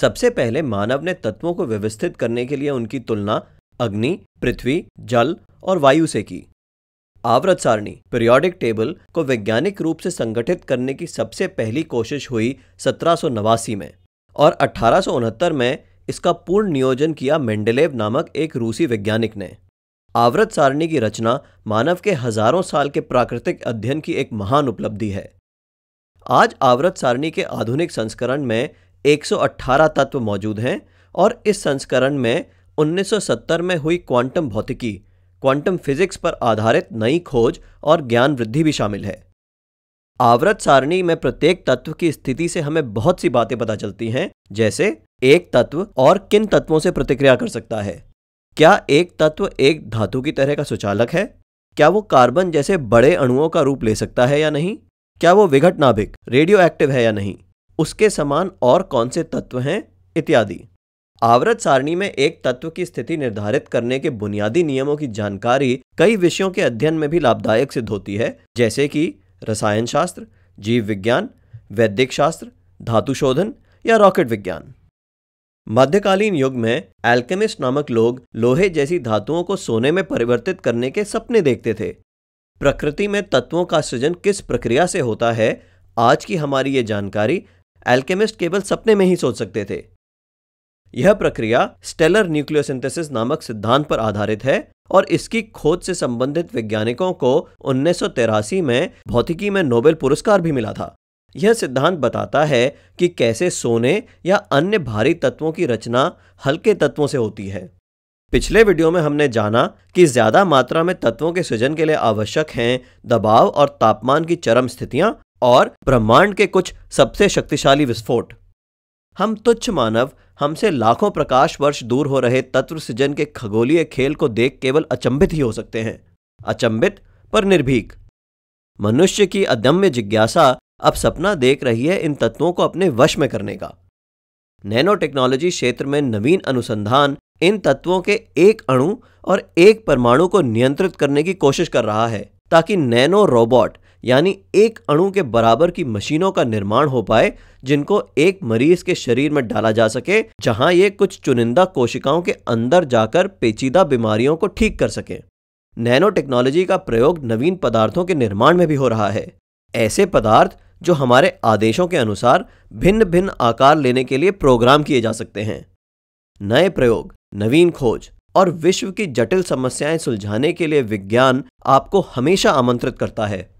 सबसे पहले मानव ने तत्वों को व्यवस्थित करने के लिए उनकी तुलना अग्नि पृथ्वी जल और वायु से की आवृत सारणी पीरियोडिक टेबल को वैज्ञानिक रूप से संगठित करने की सबसे पहली कोशिश हुई सत्रह में और अठारह में इसका पूर्ण नियोजन किया मेंडेलेव नामक एक रूसी वैज्ञानिक ने आवृत सारणी की रचना मानव के हजारों साल के प्राकृतिक अध्ययन की एक महान उपलब्धि है आज आवृत सारणी के आधुनिक संस्करण में 118 तत्व मौजूद हैं और इस संस्करण में 1970 में हुई क्वांटम भौतिकी क्वांटम फिजिक्स पर आधारित नई खोज और ज्ञान वृद्धि भी शामिल है आवृत सारणी में प्रत्येक तत्व की स्थिति से हमें बहुत सी बातें पता चलती हैं जैसे एक तत्व और किन तत्वों से प्रतिक्रिया कर सकता है क्या एक तत्व एक धातु की तरह का सुचालक है क्या वो कार्बन जैसे बड़े अणुओं का रूप ले सकता है या नहीं क्या वो विघट नाभिक रेडियो एक्टिव है या नहीं उसके समान और कौन से तत्व हैं इत्यादि आवृत सारणी में एक तत्व की स्थिति निर्धारित करने के बुनियादी नियमों की जानकारी कई विषयों के अध्ययन में भी लाभदायक सिद्ध होती है जैसे कि रसायन शास्त्र जीव विज्ञान वैदिक शास्त्र धातु शोधन या रॉकेट विज्ञान मध्यकालीन युग में एल्केमिस्ट नामक लोग लोहे जैसी धातुओं को सोने में परिवर्तित करने के सपने देखते थे प्रकृति में तत्वों का सृजन किस प्रक्रिया से होता है आज की हमारी ये जानकारी एल्केमिस्ट केवल सपने में ही सोच सकते थे यह प्रक्रिया स्टेलर न्यूक्लियोसिंथेसिस नामक सिद्धांत पर आधारित है और इसकी खोज से संबंधित वैज्ञानिकों को उन्नीस में भौतिकी में नोबेल पुरस्कार भी मिला था यह सिद्धांत बताता है कि कैसे सोने या अन्य भारी तत्वों की रचना हल्के तत्वों से होती है पिछले वीडियो में हमने जाना कि ज़्यादा मात्रा में तत्वों के सृजन के लिए आवश्यक हैं दबाव और तापमान की चरम स्थितियां और ब्रह्मांड के कुछ सबसे शक्तिशाली विस्फोट हम तुच्छ मानव हमसे लाखों प्रकाश वर्ष दूर हो रहे तत्व सृजन के खगोलीय खेल को देख केवल अचंभित ही हो सकते हैं अचंभित पर निर्भीक मनुष्य की अदम्य जिज्ञासा अब सपना देख रही है इन तत्वों को अपने वश में करने का नैनो टेक्नोलॉजी क्षेत्र में नवीन अनुसंधान इन तत्वों के एक अणु और एक परमाणु को नियंत्रित करने की कोशिश कर रहा है ताकि नैनो रोबोट यानी एक अणु के बराबर की मशीनों का निर्माण हो पाए जिनको एक मरीज के शरीर में डाला जा सके जहां ये कुछ चुनिंदा कोशिकाओं के अंदर जाकर पेचीदा बीमारियों को ठीक कर सके नैनो टेक्नोलॉजी का प्रयोग नवीन पदार्थों के निर्माण में भी हो रहा है ऐसे पदार्थ जो हमारे आदेशों के अनुसार भिन्न भिन्न आकार लेने के लिए प्रोग्राम किए जा सकते हैं नए प्रयोग नवीन खोज और विश्व की जटिल समस्याएं सुलझाने के लिए विज्ञान आपको हमेशा आमंत्रित करता है